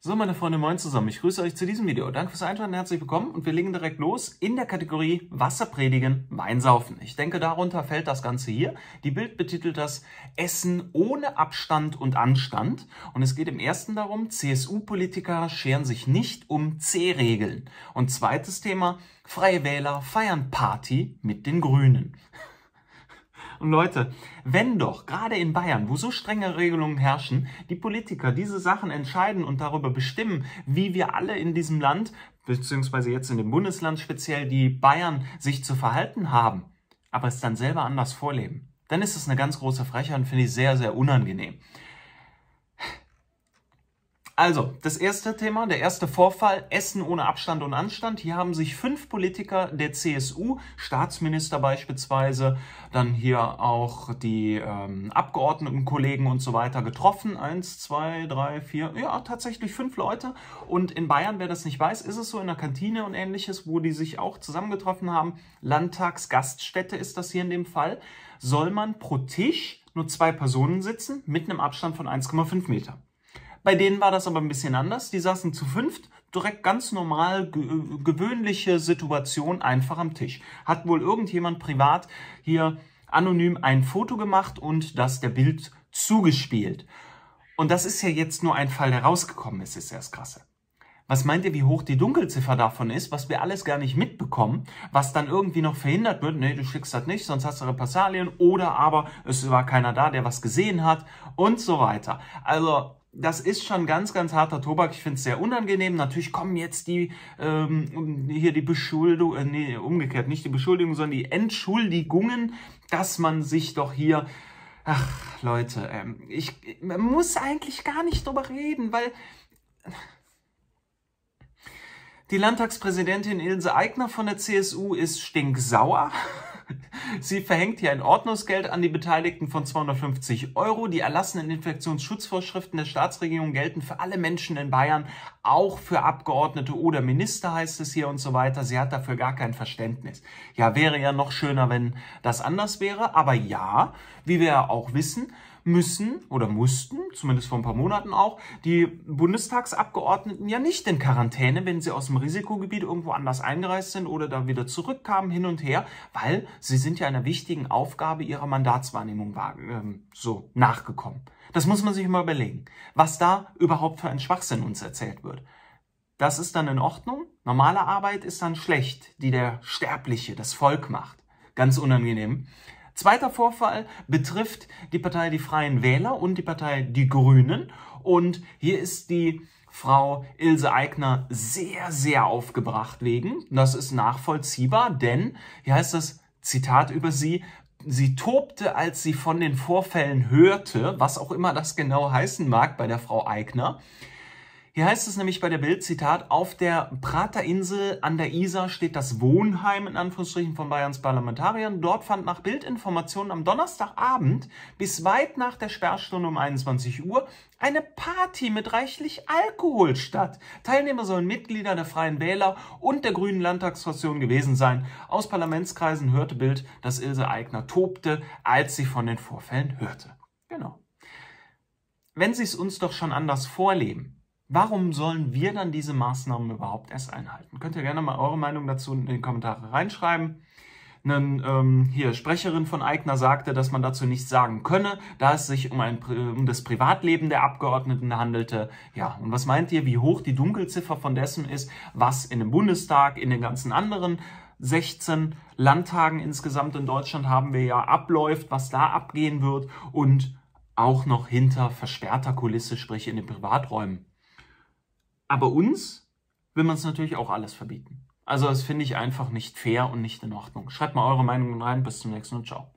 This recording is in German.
So, meine Freunde, moin zusammen. Ich grüße euch zu diesem Video. Danke fürs Einschalten, herzlich willkommen und wir legen direkt los in der Kategorie Wasser predigen, Wein Ich denke, darunter fällt das Ganze hier. Die Bild betitelt das Essen ohne Abstand und Anstand und es geht im ersten darum, CSU-Politiker scheren sich nicht um C-Regeln und zweites Thema, Freie Wähler feiern Party mit den Grünen. Und Leute, wenn doch gerade in Bayern, wo so strenge Regelungen herrschen, die Politiker diese Sachen entscheiden und darüber bestimmen, wie wir alle in diesem Land, beziehungsweise jetzt in dem Bundesland speziell, die Bayern sich zu verhalten haben, aber es dann selber anders vorleben, dann ist es eine ganz große Frechheit und finde ich sehr, sehr unangenehm. Also, das erste Thema, der erste Vorfall, Essen ohne Abstand und Anstand. Hier haben sich fünf Politiker der CSU, Staatsminister beispielsweise, dann hier auch die ähm, Abgeordnetenkollegen und so weiter getroffen. Eins, zwei, drei, vier, ja, tatsächlich fünf Leute. Und in Bayern, wer das nicht weiß, ist es so in der Kantine und ähnliches, wo die sich auch zusammengetroffen haben. Landtagsgaststätte ist das hier in dem Fall. Soll man pro Tisch nur zwei Personen sitzen mit einem Abstand von 1,5 Meter. Bei denen war das aber ein bisschen anders. Die saßen zu fünft, direkt ganz normal, gewöhnliche Situation, einfach am Tisch. Hat wohl irgendjemand privat hier anonym ein Foto gemacht und das der Bild zugespielt. Und das ist ja jetzt nur ein Fall, der rausgekommen ist, ist erst krasse. Was meint ihr, wie hoch die Dunkelziffer davon ist, was wir alles gar nicht mitbekommen, was dann irgendwie noch verhindert wird? Nee, du schickst das nicht, sonst hast du Repressalien oder aber es war keiner da, der was gesehen hat und so weiter. Also das ist schon ganz, ganz harter Tobak. Ich finde es sehr unangenehm. Natürlich kommen jetzt die, ähm, hier die Beschuldigung, äh, nee, umgekehrt, nicht die Beschuldigung, sondern die Entschuldigungen, dass man sich doch hier, ach Leute, ähm, ich, man muss eigentlich gar nicht drüber reden, weil die Landtagspräsidentin Ilse Aigner von der CSU ist stinksauer. Sie verhängt hier ein Ordnungsgeld an die Beteiligten von 250 Euro. Die erlassenen Infektionsschutzvorschriften der Staatsregierung gelten für alle Menschen in Bayern, auch für Abgeordnete oder Minister heißt es hier und so weiter. Sie hat dafür gar kein Verständnis. Ja, wäre ja noch schöner, wenn das anders wäre. Aber ja, wie wir ja auch wissen, müssen oder mussten, zumindest vor ein paar Monaten auch, die Bundestagsabgeordneten ja nicht in Quarantäne, wenn sie aus dem Risikogebiet irgendwo anders eingereist sind oder da wieder zurückkamen hin und her, weil sie sind ja einer wichtigen Aufgabe ihrer Mandatswahrnehmung ähm, so nachgekommen. Das muss man sich immer überlegen, was da überhaupt für ein Schwachsinn uns erzählt wird. Das ist dann in Ordnung. Normale Arbeit ist dann schlecht, die der Sterbliche, das Volk macht. Ganz unangenehm. Zweiter Vorfall betrifft die Partei Die Freien Wähler und die Partei Die Grünen. Und hier ist die Frau Ilse Aigner sehr, sehr aufgebracht wegen. Das ist nachvollziehbar, denn hier heißt das Zitat über sie, sie tobte, als sie von den Vorfällen hörte, was auch immer das genau heißen mag bei der Frau Aigner. Hier heißt es nämlich bei der Bild, Zitat, auf der Praterinsel an der Isar steht das Wohnheim in Anführungsstrichen von Bayerns Parlamentariern. Dort fand nach Bildinformationen am Donnerstagabend bis weit nach der Sperrstunde um 21 Uhr eine Party mit reichlich Alkohol statt. Teilnehmer sollen Mitglieder der Freien Wähler und der Grünen Landtagsfraktion gewesen sein. Aus Parlamentskreisen hörte Bild, dass Ilse Aigner tobte, als sie von den Vorfällen hörte. Genau. Wenn sie es uns doch schon anders vorleben, Warum sollen wir dann diese Maßnahmen überhaupt erst einhalten? Könnt ihr gerne mal eure Meinung dazu in die Kommentare reinschreiben. Eine ähm, hier, Sprecherin von Eigner sagte, dass man dazu nichts sagen könne, da es sich um, ein, um das Privatleben der Abgeordneten handelte. Ja, und was meint ihr, wie hoch die Dunkelziffer von dessen ist, was in dem Bundestag, in den ganzen anderen 16 Landtagen insgesamt in Deutschland haben wir ja abläuft, was da abgehen wird und auch noch hinter versperrter Kulisse, sprich in den Privaträumen. Aber uns will man es natürlich auch alles verbieten. Also das finde ich einfach nicht fair und nicht in Ordnung. Schreibt mal eure Meinung rein. Bis zum nächsten und ciao.